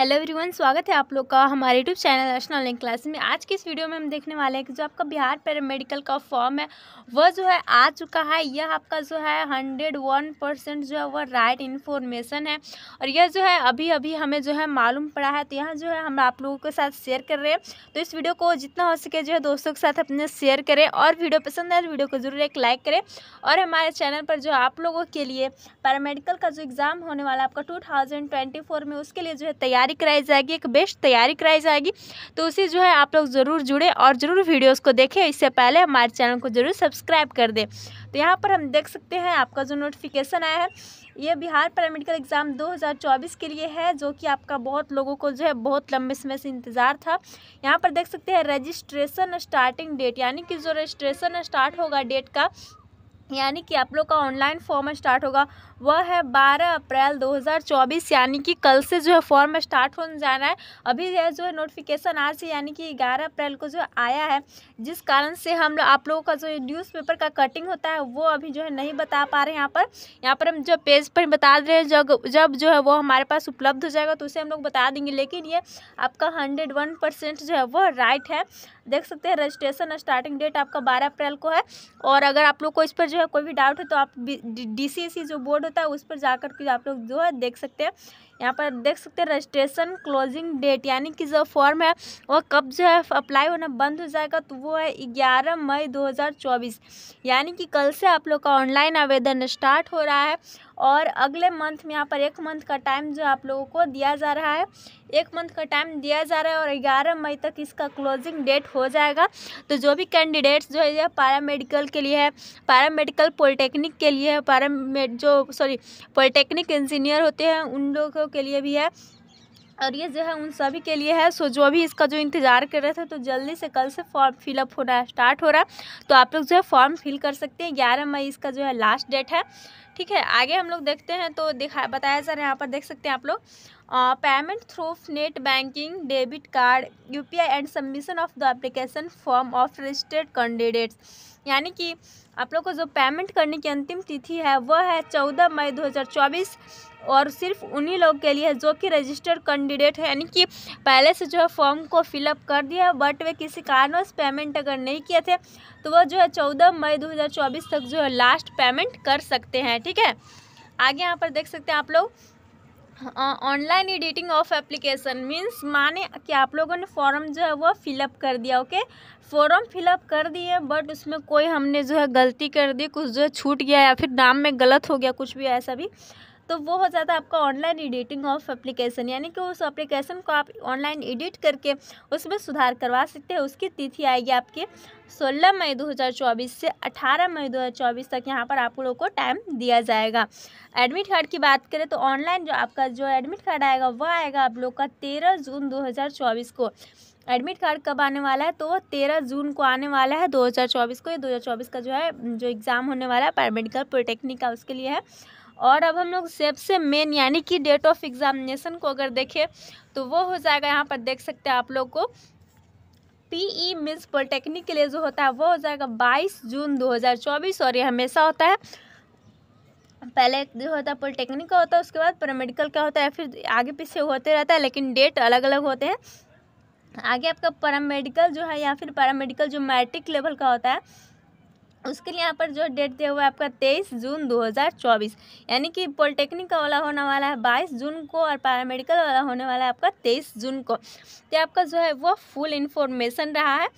hello everyone स्वागत है आप लोग का हमारे YouTube channel national online class में आज की इस वीडियो में हम देखने वाले हैं कि जो आपका बिहार पैरामेडिकल का फॉर्म है वह जो है आ चुका है यह आपका जो है हंड्रेड वन परसेंट जो है वह राइट इन्फॉर्मेशन है और यह जो है अभी अभी हमें जो है मालूम पड़ा है तो यहाँ जो है हम आप लोगों के साथ शेयर कर रहे हैं तो इस वीडियो को जितना हो सके जो है दोस्तों के साथ अपने शेयर करें और वीडियो पसंद आए तो वीडियो को ज़रूर एक लाइक करें और हमारे चैनल पर जो आप लोगों के लिए पैरामेडिकल का जो एग्ज़ाम होने वाला आपका टू में उसके लिए जो है तैयार तैयारी कराई जाएगी एक बेस्ट तैयारी कराई जाएगी तो उसे जो है आप लोग ज़रूर जुड़े और ज़रूर वीडियोज़ को देखें इससे पहले हमारे चैनल को ज़रूर सब्सक्राइब कर दें तो यहाँ पर हम देख सकते हैं आपका जो नोटिफिकेशन आया है ये बिहार पैरामेडिकल एग्ज़ाम 2024 के लिए है जो कि आपका बहुत लोगों को जो है बहुत लंबे समय से इंतज़ार था यहाँ पर देख सकते हैं रजिस्ट्रेशन स्टार्टिंग डेट यानी कि जो रजिस्ट्रेशन स्टार्ट होगा डेट का यानी कि आप लोग का ऑनलाइन फॉर्म स्टार्ट होगा वह है 12 अप्रैल 2024 यानी कि कल से जो है फॉर्म स्टार्ट हो जाना है अभी यह जो है नोटिफिकेशन आज से यानी कि 11 अप्रैल को जो आया है जिस कारण से हम आप लोगों का जो न्यूज़पेपर का कटिंग होता है वो अभी जो है नहीं बता पा रहे हैं यहाँ पर यहाँ पर हम जो पेज पर बता रहे हैं जब जब जो है वो हमारे पास उपलब्ध हो जाएगा तो उसे हम लोग बता देंगे लेकिन ये आपका हंड्रेड जो है वो राइट है देख सकते हैं रजिस्ट्रेशन स्टार्टिंग डेट आपका बारह अप्रैल को है और अगर आप लोग को इस पर जो जो है कोई भी डाउट हो तो आप डी e जो बोर्ड होता है उस पर जाकर के आप लोग जो है देख सकते हैं यहाँ पर देख सकते हैं रजिस्ट्रेशन क्लोजिंग डेट यानी कि जो फॉर्म है वो कब जो है अप्लाई होना बंद हो जाएगा तो वो है ग्यारह मई 2024 यानी कि कल से आप लोग का ऑनलाइन आवेदन स्टार्ट हो रहा है और अगले मंथ में यहाँ पर एक मंथ का टाइम जो आप लोगों को दिया जा रहा है एक मंथ का टाइम दिया जा रहा है और ग्यारह मई तक इसका क्लोजिंग डेट हो जाएगा तो जो भी कैंडिडेट्स जो है पैरामेडिकल के लिए है पैरामेडिकल पॉलिटेक्निक के लिए है पैरा जो सॉरी पॉलिटेक्निक इंजीनियर होते हैं उन लोगों बच्चों के लिए भी है और ये जो है उन सभी के लिए है सो जो भी इसका जो इंतज़ार कर रहे थे तो जल्दी से कल से फॉर्म फिलअप हो रहा है स्टार्ट हो रहा है तो आप लोग जो है फॉर्म फिल कर सकते हैं ग्यारह मई इसका जो है लास्ट डेट है ठीक है आगे हम लोग देखते हैं तो दिखा बताया जा रहा है यहाँ पर देख सकते हैं आप लोग payment through net banking debit card UPI and submission of the application form of registered candidates यानी कि आप लोग को जो पेमेंट करने की अंतिम तिथि है वह है चौदह मई 2024 और सिर्फ उन्हीं लोग के लिए है जो कि रजिस्टर्ड कैंडिडेट है यानी कि पहले से जो है फॉर्म को फिलअप कर दिया बट वे किसी कारणवश पेमेंट अगर नहीं किए थे तो वह जो है चौदह मई 2024 तक जो है लास्ट पेमेंट कर सकते हैं ठीक है आगे यहाँ पर देख सकते हैं आप लोग online editing of application means माने कि आप लोगों ने फॉर्म जो है वो फिलअप कर दिया ओके फॉर्म फिलअप कर दिए बट उसमें कोई हमने जो है गलती कर दी कुछ जो है छूट गया या फिर नाम में गलत हो गया कुछ भी ऐसा भी तो वो हो जाता है आपका ऑनलाइन एडिटिंग ऑफ एप्लीकेशन यानी कि उस एप्लीकेशन को आप ऑनलाइन एडिट करके उसमें सुधार करवा सकते हैं उसकी तिथि आएगी आपकी सोलह मई 2024 से 18 मई 2024 तक यहाँ पर आप लोगों को टाइम दिया जाएगा एडमिट कार्ड की बात करें तो ऑनलाइन जो आपका जो एडमिट कार्ड आएगा वह आएगा आप लोग का तेरह जून दो को एडमिट कार्ड कब आने वाला है तो तेरह जून को आने वाला है 2024 को ये 2024 का जो है जो एग्ज़ाम होने वाला है पैरामेडिकल पॉलिटेक्निक का उसके लिए है और अब हम लोग सबसे मेन यानी कि डेट ऑफ एग्ज़ामिनेशन को अगर देखें तो वो हो जाएगा यहाँ पर देख सकते हैं आप लोग को पी ई मीन्स पॉलिटेक्निक के लिए जो होता है वो हो जाएगा 22 जून 2024 और ये हमेशा होता है पहले जो होता है पॉलिटेक्निक का होता है उसके बाद पैरामेडिकल का होता है फिर आगे पीछे होते रहता है लेकिन डेट अलग अलग होते हैं आगे आपका पैरामेडिकल जो है या फिर पैरामेडिकल जो मैट्रिक लेवल का होता है उसके लिए यहाँ पर जो डेट दिया हुआ है आपका तेईस जून 2024 यानी कि पॉलिटेक्निक का वाला होने वाला है बाईस जून को और पैरामेडिकल वाला होने वाला है आपका तेईस जून को तो आपका जो है वो फुल इन्फॉर्मेशन रहा है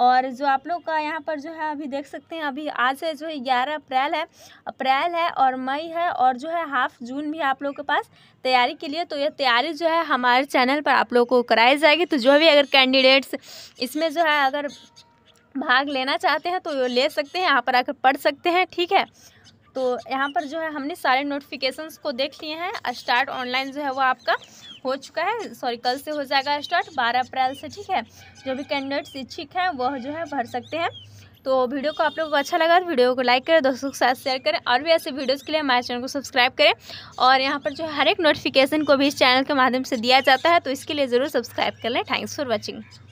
और जो आप लोग का यहाँ पर जो है अभी देख सकते हैं अभी आज से जो है ग्यारह अप्रैल है अप्रैल है और मई है और जो है हाफ जून भी आप लोगों के पास तैयारी के लिए तो यह तैयारी जो है हमारे चैनल पर आप लोग को कराई जाएगी तो जो भी अगर कैंडिडेट्स इसमें जो है अगर भाग लेना चाहते हैं तो ले सकते हैं यहाँ पर आकर पढ़ सकते हैं ठीक है तो यहाँ पर जो है हमने सारे नोटिफिकेशंस को देख लिए हैं स्टार्ट ऑनलाइन जो है वो आपका हो चुका है सॉरी कल से हो जाएगा स्टार्ट 12 अप्रैल से ठीक है जो भी कैंडिडेट्स इच्छुक हैं वह जो है भर सकते हैं तो वीडियो को आप लोगों को अच्छा लगा तो वीडियो को लाइक करें दोस्तों के साथ शेयर करें और भी ऐसे वीडियोज़ के लिए हमारे चैनल को सब्सक्राइब करें और यहाँ पर जो है हर एक नोटिफिकेशन को भी इस चैनल के माध्यम से दिया जाता है तो इसके लिए ज़रूर सब्सक्राइब कर लें थैंक्स फॉर वॉचिंग